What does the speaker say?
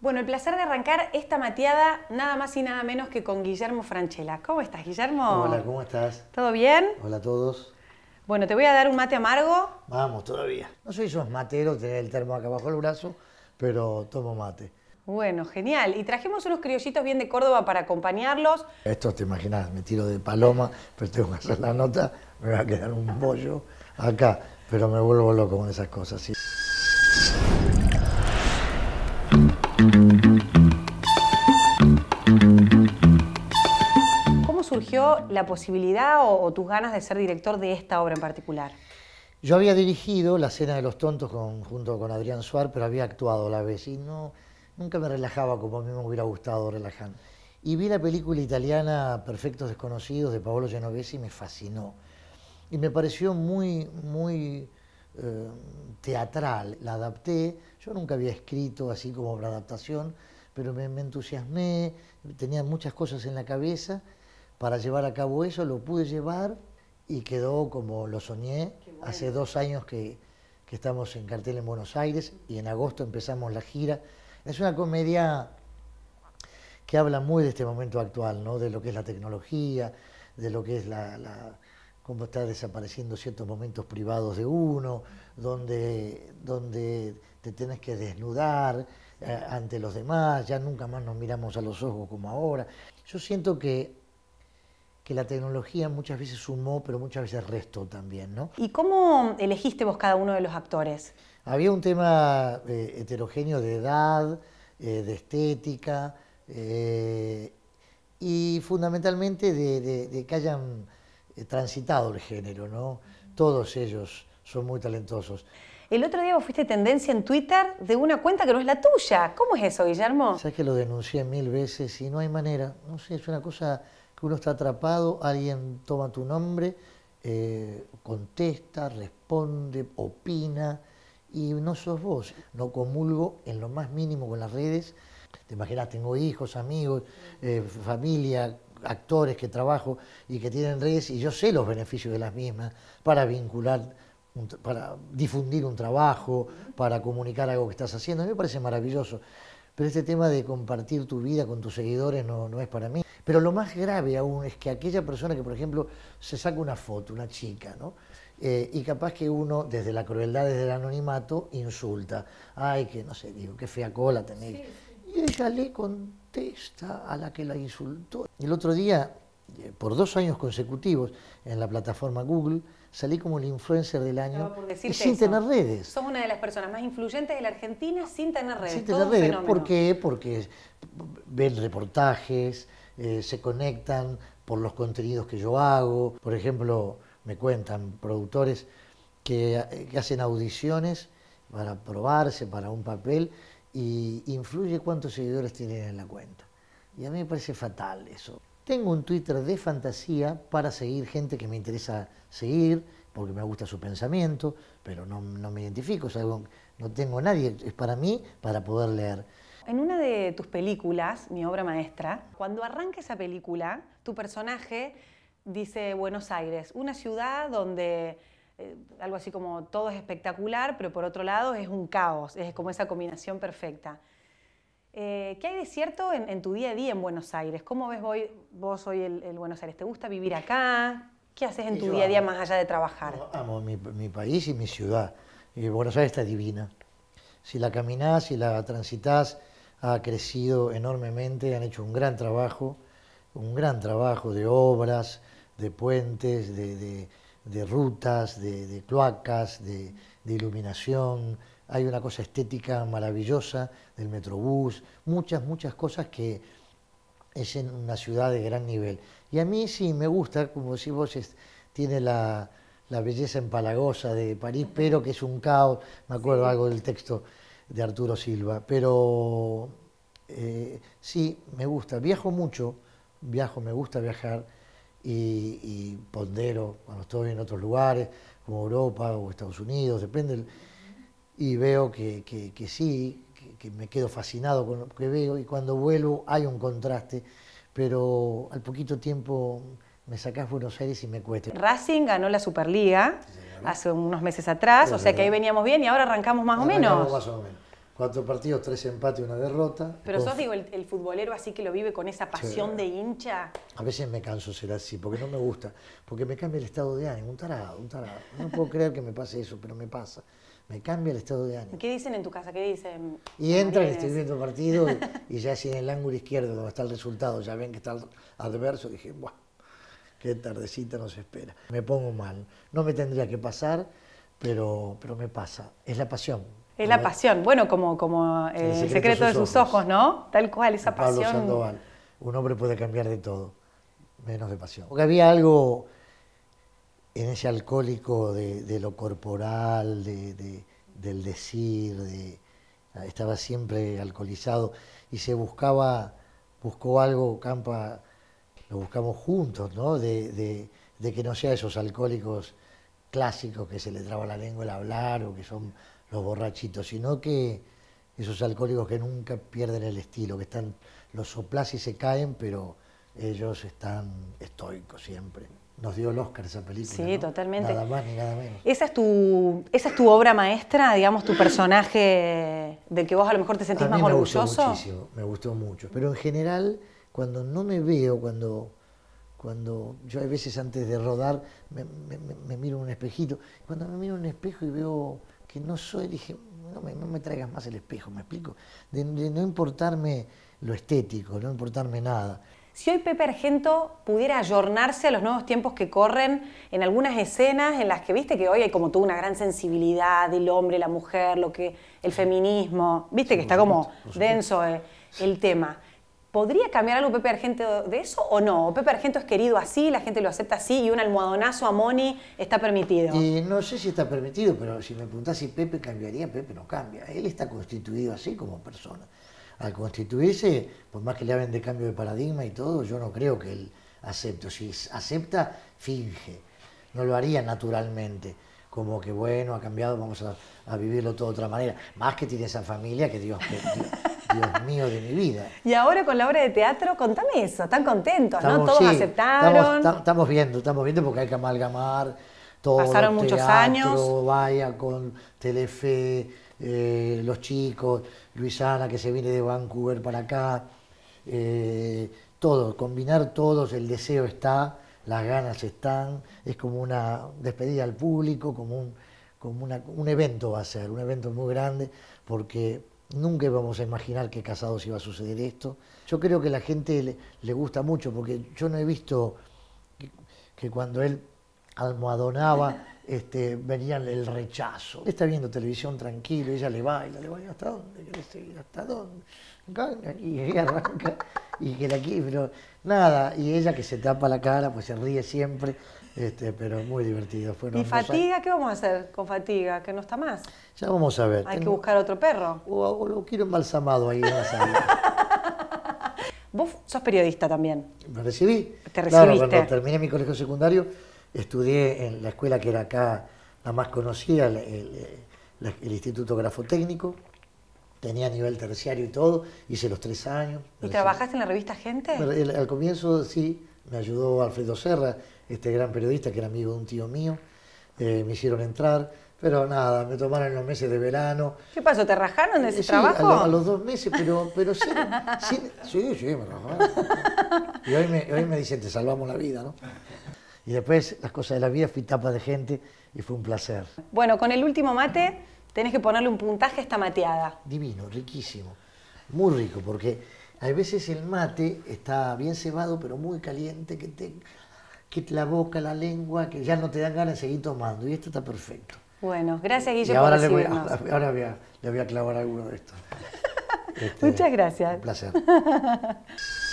Bueno, el placer de arrancar esta mateada nada más y nada menos que con Guillermo Franchella. ¿Cómo estás, Guillermo? Hola, ¿cómo estás? ¿Todo bien? Hola a todos. Bueno, te voy a dar un mate amargo. Vamos, todavía. No soy yo matero, tener el termo acá bajo el brazo, pero tomo mate. Bueno, genial. Y trajimos unos criollitos bien de Córdoba para acompañarlos. Esto te imaginas, me tiro de paloma, pero tengo que hacer la nota, me va a quedar un bollo acá, pero me vuelvo loco con esas cosas. ¿sí? la posibilidad o, tus ganas de ser director de esta obra en particular? Yo había dirigido La Cena de los Tontos junto con Adrián Suárez, pero había actuado a la vez y no, nunca me relajaba como a mí me hubiera gustado relajarme. Y vi la película italiana Perfectos Desconocidos de Paolo Genovese y me fascinó. Y me pareció muy, muy eh, teatral. La adapté, yo nunca había escrito así como la adaptación, pero me, entusiasmé, tenía muchas cosas en la cabeza para llevar a cabo eso, lo pude llevar y quedó como lo soñé. Hace dos años que, estamos en cartel en Buenos Aires y en agosto empezamos la gira. Es una comedia que habla muy de este momento actual, ¿no? de lo que es la tecnología, de lo que es la, cómo está desapareciendo ciertos momentos privados de uno, donde, donde te tenés que desnudar eh, ante los demás, ya nunca más nos miramos a los ojos como ahora. Yo siento que que la tecnología muchas veces sumó, pero muchas veces restó también. ¿no? ¿Y cómo elegiste vos cada uno de los actores? Había un tema eh, heterogéneo de edad, eh, de estética eh, y fundamentalmente de, de, que hayan transitado el género. ¿no? Todos ellos son muy talentosos. El otro día vos fuiste tendencia en Twitter de una cuenta que no es la tuya. ¿Cómo es eso, Guillermo? Sabes que lo denuncié mil veces y no hay manera. No sé, es una cosa que uno está atrapado, alguien toma tu nombre, eh, contesta, responde, opina y no sos vos. No comulgo en lo más mínimo con las redes. Te imaginas, tengo hijos, amigos, eh, familia, actores que trabajo y que tienen redes y yo sé los beneficios de las mismas para vincular para difundir un trabajo, para comunicar algo que estás haciendo. A mí me parece maravilloso. Pero este tema de compartir tu vida con tus seguidores no, no es para mí. Pero lo más grave aún es que aquella persona que, por ejemplo, se saca una foto, una chica, ¿no? Eh, y capaz que uno, desde la crueldad, desde el anonimato, insulta. Ay, que no sé, digo, qué fea cola tenéis Y ella le contesta a la que la insultó. El otro día, eh, por dos años consecutivos, en la plataforma Google, salí como el influencer del año y sin tener redes. Sos una de las personas más influyentes de la Argentina sin tener redes. Sin tener redes. ¿Por qué? Porque ven reportajes, eh, se conectan por los contenidos que yo hago. Por ejemplo, me cuentan productores que, eh, que hacen audiciones para probarse para un papel y influye cuántos seguidores tienen en la cuenta. Y a mí me parece fatal eso. Tengo un Twitter de fantasía para seguir gente que me interesa seguir, porque me gusta su pensamiento, pero no, me identifico, no tengo nadie, es para mí, para poder leer. En una de tus películas, mi obra maestra, cuando arranca esa película, tu personaje dice Buenos Aires, una ciudad donde eh, algo así como todo es espectacular, pero por otro lado es un caos, es como esa combinación perfecta. Eh, ¿Qué hay de cierto en, tu día a día en Buenos Aires? ¿Cómo ves hoy, vos hoy el, Buenos Aires? ¿Te gusta vivir acá? ¿Qué haces en tu día a día más allá de trabajar? Amo mi, país y mi ciudad. Buenos Aires está divina. Si la caminás, si la transitas, ha crecido enormemente, han hecho un gran trabajo, un gran trabajo de obras, de puentes, de, rutas, de cloacas, de, iluminación, hay una cosa estética maravillosa del Metrobús, muchas, muchas cosas que es en una ciudad de gran nivel. Y a mí sí me gusta, como si vos tiene la, la, belleza empalagosa de París, pero que es un caos, me acuerdo algo del texto de Arturo Silva, pero eh, sí, me gusta, viajo mucho, viajo, me gusta viajar y, pondero cuando estoy en otros lugares, como Europa o Estados Unidos, depende. El, y veo que, sí, que, me quedo fascinado con lo que veo y cuando vuelvo hay un contraste, pero al poquito tiempo me sacás Buenos Aires y me cuesta. Racing ganó la Superliga hace unos meses atrás, o sea que ahí veníamos bien y ahora arrancamos más o menos. Más o menos. Cuatro partidos, tres empates, una derrota. Pero sos, digo, el, futbolero así que lo vive con esa pasión de hincha. A veces me canso ser así, porque no me gusta, porque me cambia el estado de ánimo, un tarado, un tarado. No puedo creer que me pase eso, pero me pasa me cambia el estado de ánimo. ¿Qué dicen en tu casa? ¿Qué dicen? Y entran, estoy viendo partido y, ya si en el ángulo izquierdo donde está el resultado ya ven que está adverso, dije, ¡buah! Qué tardecita nos espera. Me pongo mal. No me tendría que pasar, pero, pero me pasa. Es la pasión. Es la pasión. Bueno, como, como el eh, secreto, de, sus, ojos. ¿no? Tal cual, esa Pablo Sandoval. Un hombre puede cambiar de todo, menos de pasión. Porque había algo en ese alcohólico de, lo corporal, del decir, ah, estaba siempre alcoholizado y se buscaba, buscó algo, Campa, lo buscamos juntos, ¿no? De, que no sea esos alcohólicos clásicos que se le traba la lengua el hablar o que son los borrachitos, sino que esos alcohólicos que nunca pierden el estilo, que están, los soplás y se caen, pero ellos están estoicos siempre nos dio el Oscar esa película. Sí, totalmente. Nada más ni nada menos. ¿Esa es, tu, ¿Esa es tu obra maestra, digamos, tu personaje del que vos a lo mejor te sentís más me orgulloso? Gustó muchísimo, me gustó mucho. Pero en general, cuando no me veo, cuando, cuando yo a veces antes de rodar me, miro en un espejito, cuando me miro en un espejo y veo que no soy, dije, no me, traigas más el espejo, ¿me explico? de no importarme lo estético, no importarme nada. Si hoy Pepe Argento pudiera ayornarse a los nuevos tiempos que corren en algunas escenas en las que viste que hoy hay como toda una gran sensibilidad el hombre, la mujer, lo que el feminismo, viste que está como denso eh, el tema. ¿Podría cambiar algo Pepe Argento de eso o no? Pepe Argento es querido así, la gente lo acepta así y un almohadonazo a Moni está permitido? no sé si está permitido, pero si me preguntás si Pepe cambiaría, Pepe no cambia. Él está constituido así como persona al constituirse, por más que le hablen de cambio de paradigma y todo, yo no creo que él acepte. Si acepta, finge. No lo haría naturalmente. Como que bueno, ha cambiado, vamos a, vivirlo todo de otra manera. Más que tiene esa familia que Dios, Dios mío de mi vida. Y ahora con la obra de teatro, contame eso, están contentos, ¿no? Todos aceptaron. Estamos, viendo, estamos viendo porque hay que amalgamar todo. Pasaron muchos años. Vaya con Telefe eh, los chicos, Luisana que se viene de Vancouver para acá, eh, todo, combinar todos, el deseo está, las ganas están, es como una despedida al público, como un, como un evento va a ser, un evento muy grande, porque nunca íbamos a imaginar que casados iba a suceder esto. Yo creo que la gente le, gusta mucho, porque yo no he visto que cuando él almohadonaba, este, venía el rechazo. Está viendo televisión tranquilo, ella le baila, le baila, ¿hasta dónde ¿Hasta dónde? Y ella arranca, y que aquí, pero nada, y ella que se tapa la cara, pues se ríe siempre, este, pero muy divertido. ¿Y fatiga? ¿Qué vamos a hacer con fatiga? ¿Que no está más? Ya vamos a ver. Hay que buscar otro perro. O, lo quiero embalsamado ahí en la sala. Vos sos periodista también. Me recibí. Te recibiste. Claro, cuando terminé mi colegio secundario, Estudié en la escuela que era acá la más conocida, el, Instituto Grafotécnico. Tenía nivel terciario y todo, hice los tres años. ¿Y trabajaste en la revista Gente? Al, comienzo sí, me ayudó Alfredo Serra, este gran periodista que era amigo de un tío mío. Eh, me hicieron entrar, pero nada, me tomaron los meses de verano. ¿Qué pasó? ¿Te rajaron de eh, ese trabajo? A, a, los dos meses, pero, pero sí, Sí, sí, me rajaron. Y hoy me, hoy me dicen, te salvamos la vida, ¿no? Y después las cosas de la vida, fui tapa de gente y fue un placer. Bueno, con el último mate tenés que ponerle un puntaje a esta mateada. Divino, riquísimo, muy rico, porque a veces el mate está bien cebado, pero muy caliente, que te, que la boca, la lengua, que ya no te dan ganas de seguir tomando. Y esto está perfecto. Bueno, gracias Guillermo. Y ahora, le voy, a, clavar alguno de estos. Este, Muchas gracias. Un placer.